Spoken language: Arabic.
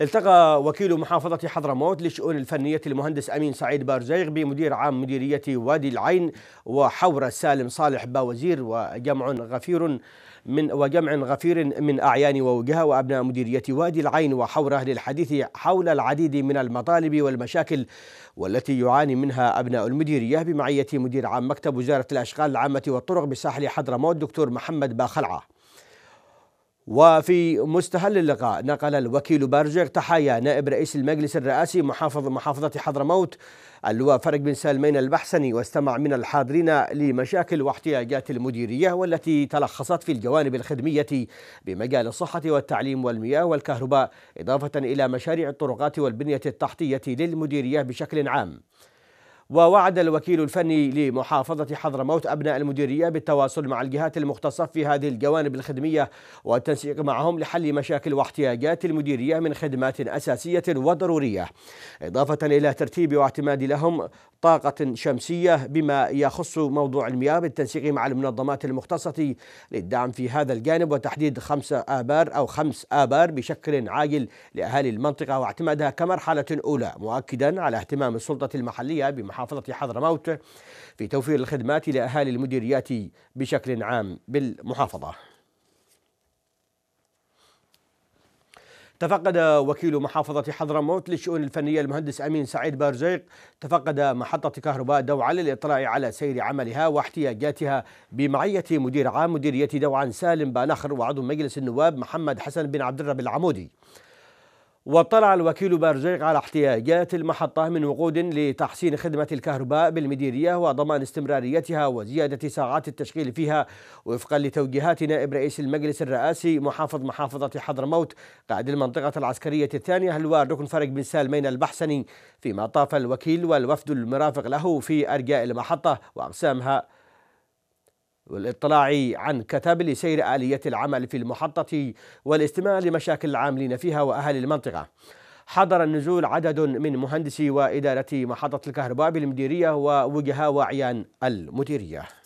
التقى وكيل محافظة حضرموت للشؤون الفنية المهندس أمين سعيد بارزيغ بمدير عام مديرية وادي العين وحور سالم صالح باوزير وجمع غفير من وجمع غفير من أعيان ووجهة وأبناء مديرية وادي العين وحورة للحديث حول العديد من المطالب والمشاكل والتي يعاني منها أبناء المديرية بمعية مدير عام مكتب وزارة الأشغال العامة والطرق بساحل حضرموت دكتور محمد باخلعه وفي مستهل اللقاء نقل الوكيل بارجر تحايا نائب رئيس المجلس الرئاسي محافظ محافظة حضرموت اللواء فرج بن سلمين البحسني واستمع من الحاضرين لمشاكل واحتياجات المديرية والتي تلخصت في الجوانب الخدمية بمجال الصحة والتعليم والمياه والكهرباء إضافة إلى مشاريع الطرقات والبنية التحتية للمديرية بشكل عام ووعد الوكيل الفني لمحافظة حضرموت أبناء المديرية بالتواصل مع الجهات المختصة في هذه الجوانب الخدمية والتنسيق معهم لحل مشاكل واحتياجات المديرية من خدمات أساسية وضرورية إضافة إلى ترتيب واعتماد لهم طاقة شمسية بما يخص موضوع المياه بالتنسيق مع المنظمات المختصة للدعم في هذا الجانب وتحديد خمسة آبار أو خمس آبار بشكل عاجل لأهالي المنطقة واعتمادها كمرحلة أولى مؤكدا على اهتمام السلطة المحلية بمحل محافظة حضرموت في توفير الخدمات لأهالي المديريات بشكل عام بالمحافظة تفقد وكيل محافظة حضرموت للشؤون الفنية المهندس أمين سعيد بارزيق تفقد محطة كهرباء دوعا للإطلاع على سير عملها واحتياجاتها بمعية مدير عام مديرية دوعا سالم بانخر وعضو مجلس النواب محمد حسن بن عبد الرب العمودي واطلع الوكيل بارزيق على احتياجات المحطة من وقود لتحسين خدمة الكهرباء بالمديرية وضمان استمراريتها وزيادة ساعات التشغيل فيها وفقا لتوجيهات نائب رئيس المجلس الرئاسي محافظ محافظة حضرموت قائد المنطقة العسكرية الثانية الوار ركن فرج بن سالمين البحسني فيما طاف الوكيل والوفد المرافق له في أرجاء المحطة وأقسامها والاطلاع عن كتاب لسير آلية العمل في المحطة والاستماع لمشاكل العاملين فيها وأهل المنطقة حضر النزول عدد من مهندسي وإدارة محطة الكهرباء بالمديرية ووجهاء وعيان المديرية